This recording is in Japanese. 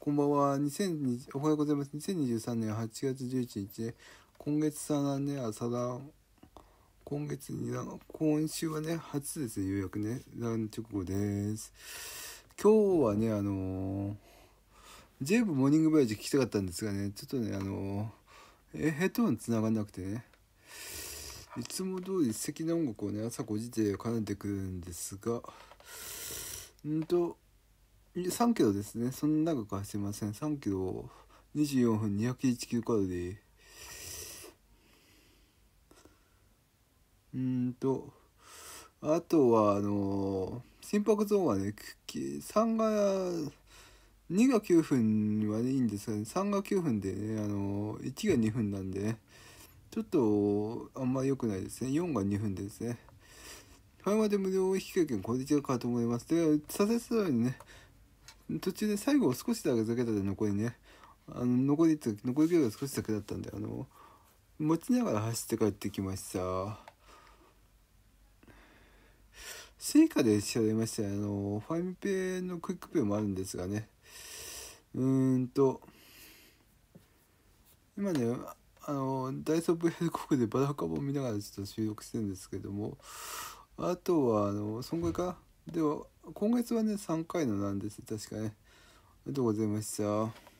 こんばんは。2020おはようございます。2023年8月11日で、今月さなね、朝だ。今月に今週はね、初ですね、ようやくね、乱直後です。今日はね、あのー、全ブモーニングバイジ聞きたかったんですがね、ちょっとね、あのー、えヘッドホン繋がんなくてね、いつも通り素敵な音楽をね、朝5時で奏でてくるんですが、んと、3キロですね。そんな長くしてません。3キロ24分201キロカロリー。うんと、あとは、あのー、心拍ゾーンはね、3が、2が9分は、ね、いいんですが、ね、3が9分でね、あのー、1が2分なんで、ね、ちょっと、あんまり良くないですね。4が2分ですね。ファイマで無料引き換け、これで違うかと思います。で、させするようにね、途中で最後少しだけだけだで残りねあの残りって残り距離が少しだけだったんであの持ちながら走って帰ってきましたシーカで調べましたあのファミペイのクイックペイもあるんですがねうーんと今ねあのダイソーブヘルコクでバラカボン見ながらちょっと収録してるんですけどもあとはあの損害かでは今月はね3回のなんです確かねありがとうございました